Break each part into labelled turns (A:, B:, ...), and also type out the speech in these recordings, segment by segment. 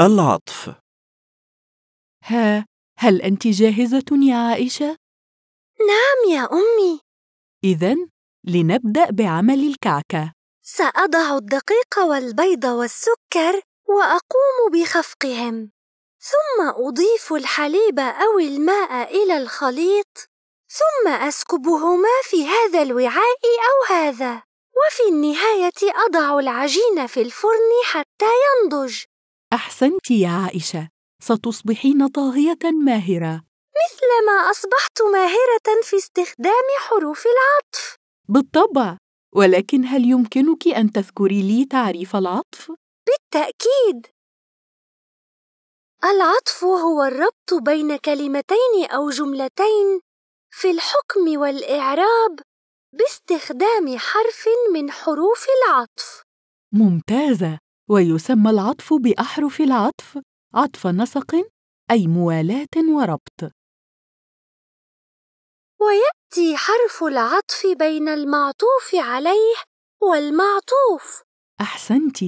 A: العطف ها هل
B: أنت جاهزة يا عائشة؟ نعم يا أمي إذا لنبدأ بعمل الكعكة سأضع الدقيق والبيض
A: والسكر وأقوم بخفقهم ثم أضيف الحليب أو الماء إلى الخليط ثم أسكبهما في هذا الوعاء أو هذا وفي النهاية أضع العجين في الفرن حتى
B: ينضج أحسنت يا عائشة ستصبحين طاهية ماهرة مثل ما أصبحت ماهرة في استخدام حروف العطف بالطبع ولكن هل يمكنك أن تذكري لي تعريف العطف؟ بالتأكيد العطف هو الربط بين
A: كلمتين أو جملتين في الحكم والإعراب باستخدام حرف من حروف العطف
B: ممتازة ويسمى العطف بأحرف العطف عطف نسق أي موالاة وربط
A: ويأتي حرف العطف بين المعطوف عليه والمعطوف
B: أحسنتِ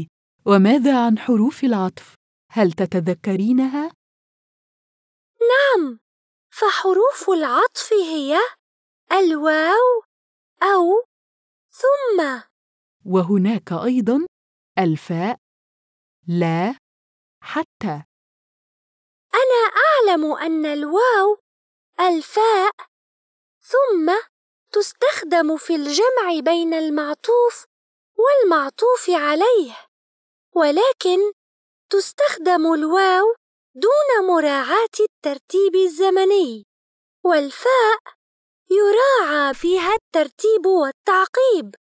B: وماذا عن حروف العطف؟ هل تتذكرينها؟
A: نعم فحروف العطف هي الواو أو ثم وهناك أيضاً الفاء لا حتى أنا أعلم أن الواو الفاء ثم تستخدم في الجمع بين المعطوف والمعطوف عليه ولكن تستخدم الواو دون مراعاة الترتيب الزمني والفاء يراعى فيها الترتيب والتعقيب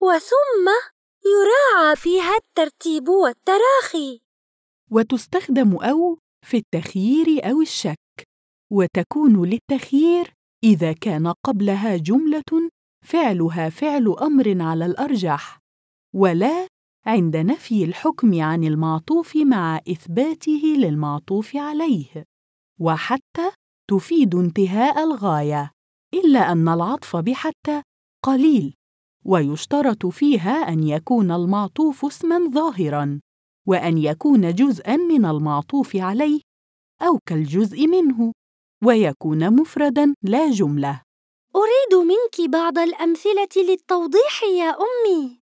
A: وثم يراعى فيها الترتيب
B: والتراخي وتستخدم أو في التخيير أو الشك وتكون للتخيير إذا كان قبلها جملة فعلها فعل أمر على الأرجح ولا عند نفي الحكم عن المعطوف مع إثباته للمعطوف عليه وحتى تفيد انتهاء الغاية إلا أن العطف بحتى قليل ويشترط فيها أن يكون المعطوف اسمًا ظاهرًا، وأن يكون جزءًا من المعطوف عليه أو كالجزء منه، ويكون مفردًا لا جملة. أريد منك بعض الأمثلة للتوضيح يا أمي.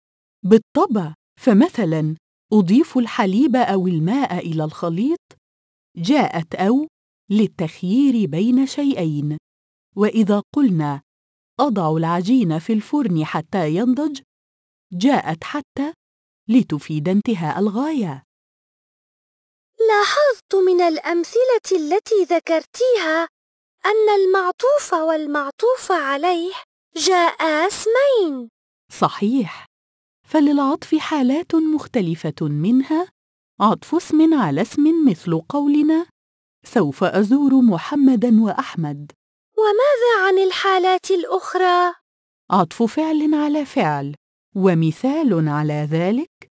B: بالطبع، فمثلاً: أضيف الحليب أو الماء إلى الخليط، جاءت أو للتخيير بين شيئين. وإذا قلنا أضع العجين في الفرن حتى ينضج جاءت حتى لتفيد انتهاء الغاية
A: لاحظت من الأمثلة التي ذكرتيها
B: أن المعطوف والمعطوف عليه جاء اسمين صحيح فللعطف حالات مختلفة منها عطف اسم على اسم مثل قولنا سوف أزور محمدًا وأحمد وماذا عن الحالات الأخرى؟ عطف فعل على فعل ومثال على ذلك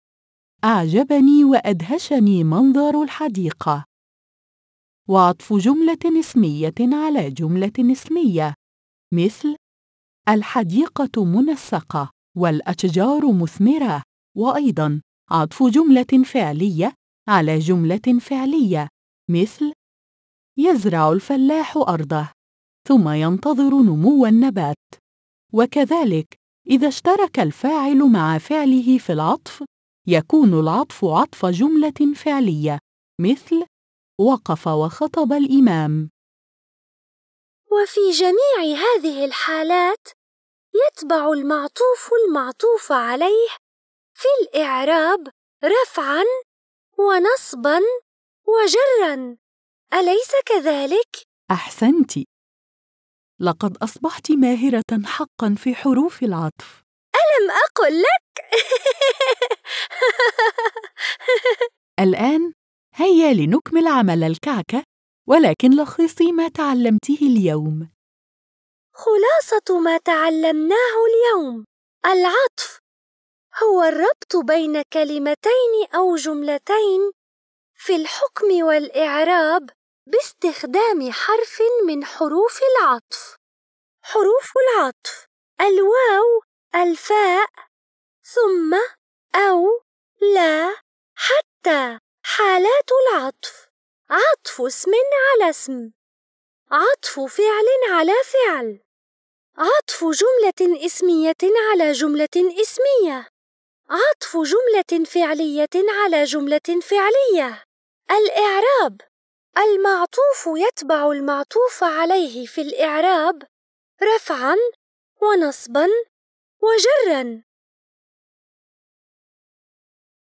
B: أعجبني وأدهشني منظر الحديقة وعطف جملة اسمية على جملة اسمية مثل الحديقة منسقة والأشجار مثمرة وأيضاً عطف جملة فعلية على جملة فعلية مثل يزرع الفلاح أرضه ثم ينتظر نمو النبات وكذلك إذا اشترك الفاعل مع فعله في العطف يكون العطف عطف جملة فعلية مثل وقف وخطب الإمام
A: وفي جميع هذه الحالات يتبع المعطوف المعطوف عليه في الإعراب رفعاً ونصباً وجراً أليس كذلك؟
B: أحسنتِ لقد أصبحت ماهرة حقا في حروف العطف ألم أقل لك؟ الآن هيا لنكمل عمل الكعكة ولكن لخصي ما تعلمته اليوم خلاصة ما تعلمناه اليوم
A: العطف هو الربط بين كلمتين أو جملتين في الحكم والإعراب باستخدام حرف من حروف العطف حروف العطف الواو الفاء ثم أو لا حتى حالات العطف عطف اسم على اسم عطف فعل على فعل عطف جملة اسمية على جملة اسمية عطف جملة فعلية على جملة فعلية الإعراب المعطوف يتبع المعطوف عليه في الإعراب رفعًا ونصبًا وجرًا.